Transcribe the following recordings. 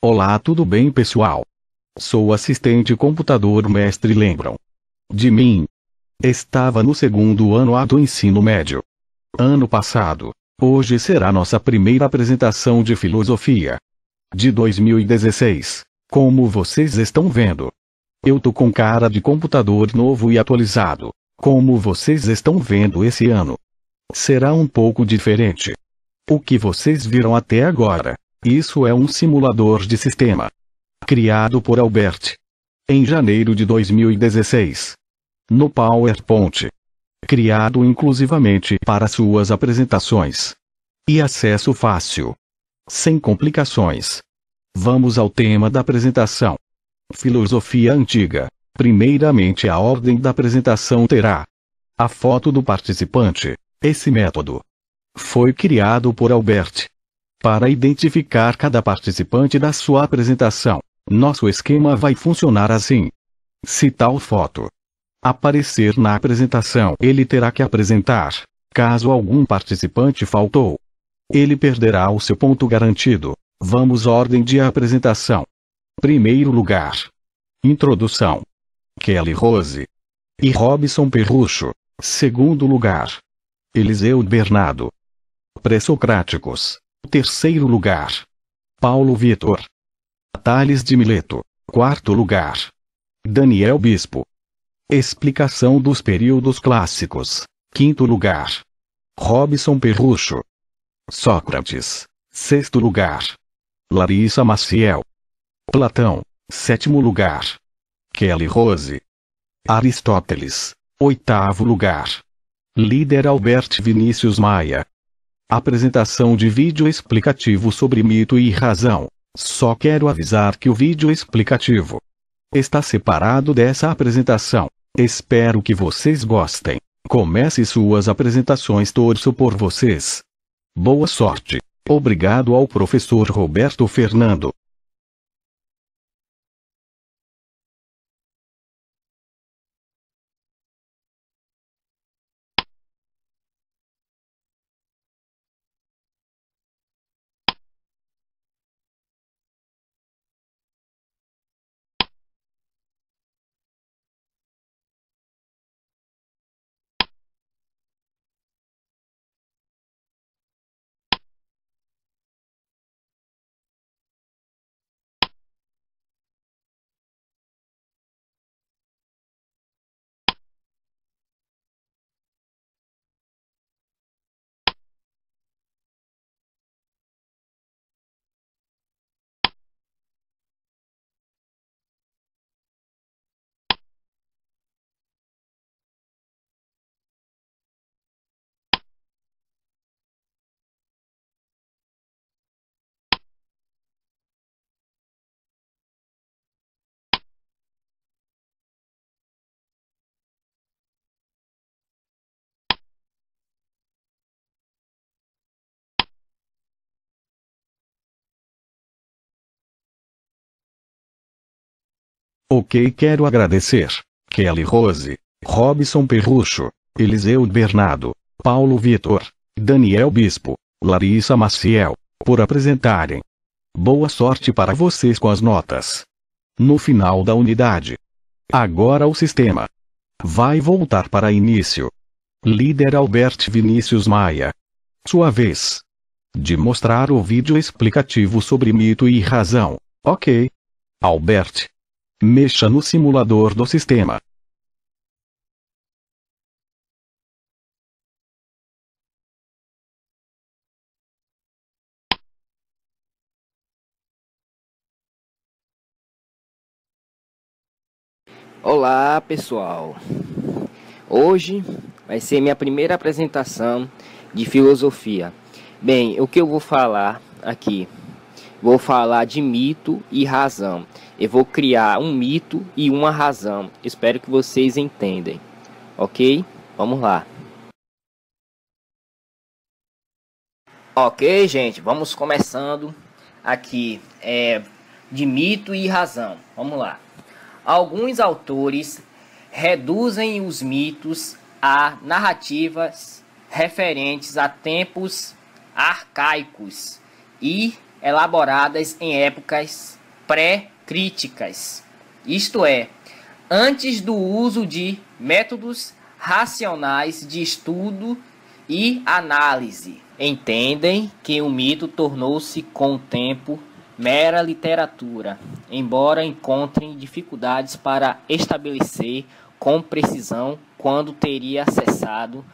Olá, tudo bem, pessoal? Sou assistente computador mestre, lembram? De mim. Estava no segundo ano A do ensino médio. Ano passado, Hoje será nossa primeira apresentação de filosofia. De 2016. Como vocês estão vendo? Eu tô com cara de computador novo e atualizado. Como vocês estão vendo esse ano? Será um pouco diferente. O que vocês viram até agora, isso é um simulador de sistema. Criado por Albert. Em janeiro de 2016. No PowerPoint, criado inclusivamente para suas apresentações. E acesso fácil. Sem complicações. Vamos ao tema da apresentação. Filosofia antiga. Primeiramente, a ordem da apresentação terá a foto do participante. Esse método foi criado por Albert para identificar cada participante da sua apresentação. Nosso esquema vai funcionar assim. Se tal foto aparecer na apresentação, ele terá que apresentar. Caso algum participante faltou, ele perderá o seu ponto garantido. Vamos ordem de apresentação. Primeiro lugar. Introdução. Kelly Rose. E Robson Perrucho. Segundo lugar. Eliseu Bernardo. Pré-socráticos. Terceiro lugar. Paulo Vitor. Tales de Mileto. Quarto lugar. Daniel Bispo. Explicação dos períodos clássicos. Quinto lugar. Robson Perrucho. Sócrates. Sexto lugar. Larissa Maciel. Platão. Sétimo lugar. Kelly Rose. Aristóteles. Oitavo lugar. Líder Albert Vinícius Maia. Apresentação de vídeo explicativo sobre mito e razão. Só quero avisar que o vídeo explicativo está separado dessa apresentação. Espero que vocês gostem. Comece suas apresentações, torço por vocês. Boa sorte. Obrigado ao professor Roberto Fernando. Ok quero agradecer. Kelly Rose, Robson Perrucho, Eliseu Bernardo, Paulo Vitor, Daniel Bispo, Larissa Maciel, por apresentarem. Boa sorte para vocês com as notas. No final da unidade. Agora o sistema. Vai voltar para início. Líder Albert Vinícius Maia. Sua vez. De mostrar o vídeo explicativo sobre mito e razão. Ok. Albert. Mexa no simulador do sistema. Olá pessoal, hoje vai ser minha primeira apresentação de filosofia. Bem, o que eu vou falar aqui? Vou falar de mito e razão. Eu vou criar um mito e uma razão. Espero que vocês entendem. Ok? Vamos lá. Ok, gente, vamos começando aqui é, de mito e razão. Vamos lá. Alguns autores reduzem os mitos a narrativas referentes a tempos arcaicos e elaboradas em épocas pré críticas, isto é, antes do uso de métodos racionais de estudo e análise. Entendem que o mito tornou-se com o tempo mera literatura, embora encontrem dificuldades para estabelecer com precisão quando teria acessado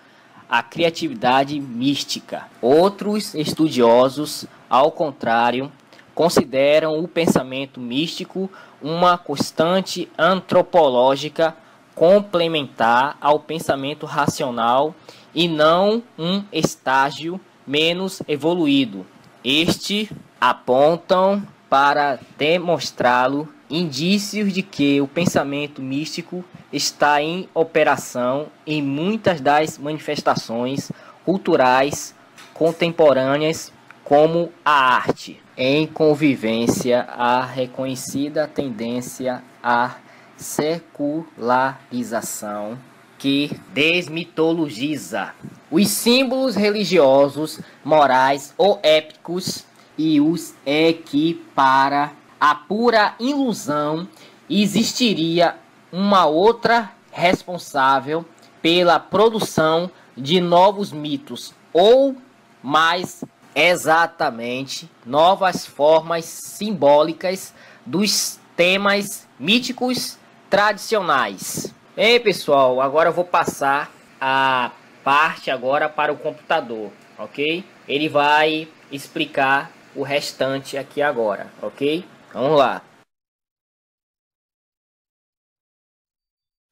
a criatividade mística. Outros estudiosos, ao contrário, consideram o pensamento místico uma constante antropológica complementar ao pensamento racional e não um estágio menos evoluído. Este apontam para demonstrá-lo indícios de que o pensamento místico está em operação em muitas das manifestações culturais contemporâneas, como a arte. Em convivência, à reconhecida tendência à secularização que desmitologiza os símbolos religiosos, morais ou épicos e os equipara é à pura ilusão. Existiria uma outra responsável pela produção de novos mitos ou mais Exatamente, novas formas simbólicas dos temas míticos tradicionais. Bem, pessoal, agora eu vou passar a parte agora para o computador, ok? Ele vai explicar o restante aqui agora, ok? Vamos lá.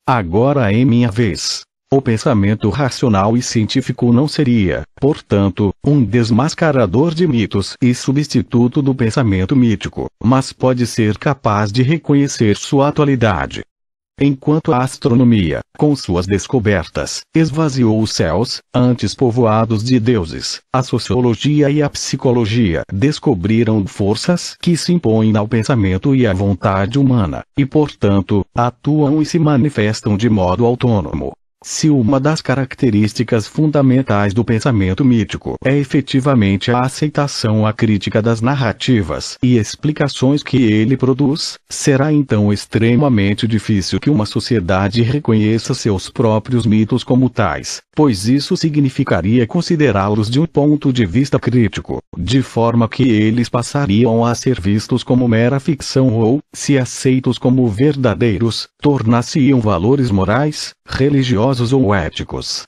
Agora é minha vez. O pensamento racional e científico não seria, portanto, um desmascarador de mitos e substituto do pensamento mítico, mas pode ser capaz de reconhecer sua atualidade. Enquanto a astronomia, com suas descobertas, esvaziou os céus, antes povoados de deuses, a sociologia e a psicologia descobriram forças que se impõem ao pensamento e à vontade humana, e portanto, atuam e se manifestam de modo autônomo. Se uma das características fundamentais do pensamento mítico é efetivamente a aceitação à crítica das narrativas e explicações que ele produz, será então extremamente difícil que uma sociedade reconheça seus próprios mitos como tais, pois isso significaria considerá-los de um ponto de vista crítico, de forma que eles passariam a ser vistos como mera ficção ou, se aceitos como verdadeiros, tornassem valores morais, religiosos ou éticos.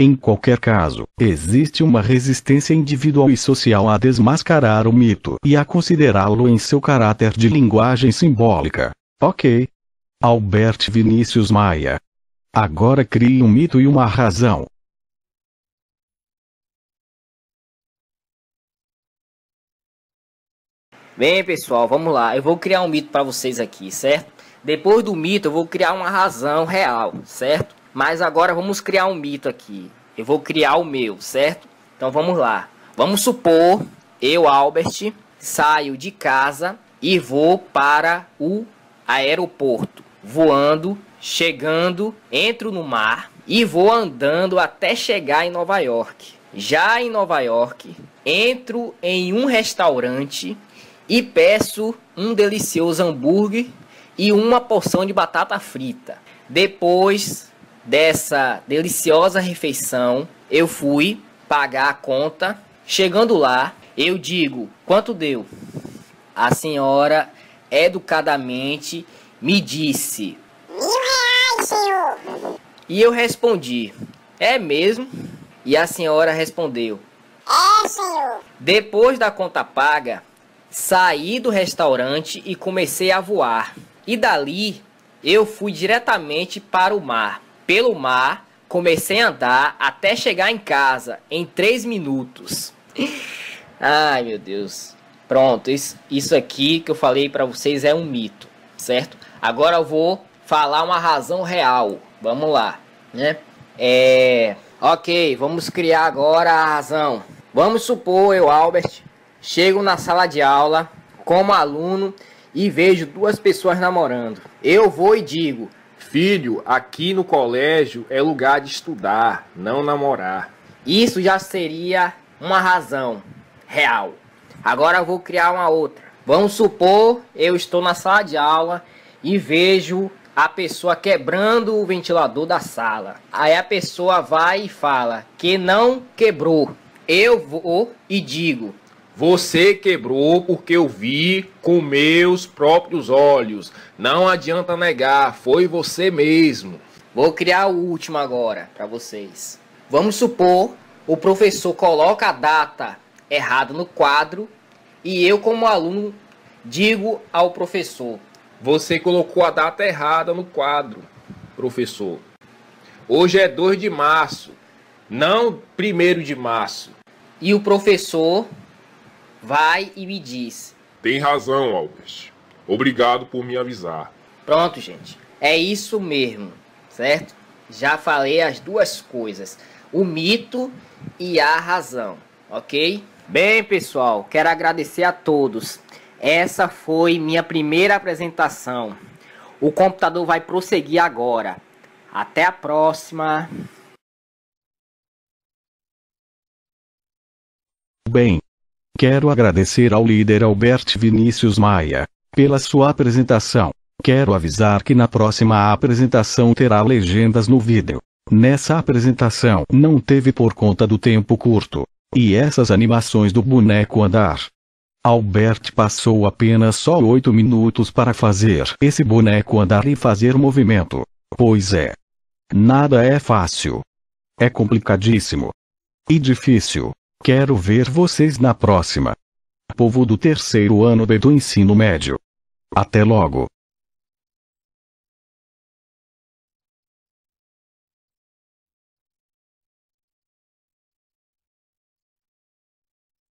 Em qualquer caso, existe uma resistência individual e social a desmascarar o mito e a considerá-lo em seu caráter de linguagem simbólica. Ok. Albert Vinícius Maia. Agora crie um mito e uma razão. Bem, pessoal, vamos lá. Eu vou criar um mito para vocês aqui, certo? Depois do mito, eu vou criar uma razão real, certo? Mas agora vamos criar um mito aqui. Eu vou criar o meu, certo? Então vamos lá. Vamos supor eu, Albert, saio de casa e vou para o aeroporto, voando, chegando, entro no mar e vou andando até chegar em Nova York. Já em Nova York, entro em um restaurante e peço um delicioso hambúrguer e uma porção de batata frita. Depois dessa deliciosa refeição, eu fui pagar a conta. Chegando lá, eu digo: quanto deu? A senhora educadamente me disse: Mil reais, senhor. E eu respondi: É mesmo? E a senhora respondeu: É, senhor. Depois da conta paga, saí do restaurante e comecei a voar. E dali eu fui diretamente para o mar. Pelo mar, comecei a andar até chegar em casa em 3 minutos. Ai, meu Deus. Pronto, isso, aqui que eu falei para vocês é um mito, certo? Agora eu vou falar uma razão real. Vamos lá, né? É, ok, vamos criar agora a razão. Vamos supor eu, Albert, chego na sala de aula como aluno e vejo duas pessoas namorando. Eu vou e digo: Filho, aqui no colégio é lugar de estudar, não namorar. Isso já seria uma razão real. Agora eu vou criar uma outra. Vamos supor eu estou na sala de aula e vejo a pessoa quebrando o ventilador da sala. Aí a pessoa vai e fala que não quebrou. Eu vou e digo: você quebrou porque eu vi com meus próprios olhos. Não adianta negar, foi você mesmo. Vou criar o último agora para vocês. Vamos supor o professor coloca a data errada no quadro e eu como aluno digo ao professor: "Você colocou a data errada no quadro, professor. Hoje é 2 de março, não 1 de março." E o professor Vai e me diz. Tem razão, Albert. Obrigado por me avisar. Pronto, gente. É isso mesmo, certo? Já falei as duas coisas: o mito e a razão, ok? Bem, pessoal, quero agradecer a todos. Essa foi minha primeira apresentação. O computador vai prosseguir agora. Até a próxima! Bem, Quero agradecer ao líder Albert Vinícius Maia pela sua apresentação. Quero avisar que na próxima apresentação terá legendas no vídeo. Nessa apresentação não teve por conta do tempo curto. E essas animações do boneco andar. Albert passou apenas só 8 minutos para fazer esse boneco andar e fazer movimento. Pois é. Nada é fácil. É complicadíssimo. E difícil. Quero ver vocês na próxima. Povo do terceiro ano B do ensino médio. Até logo.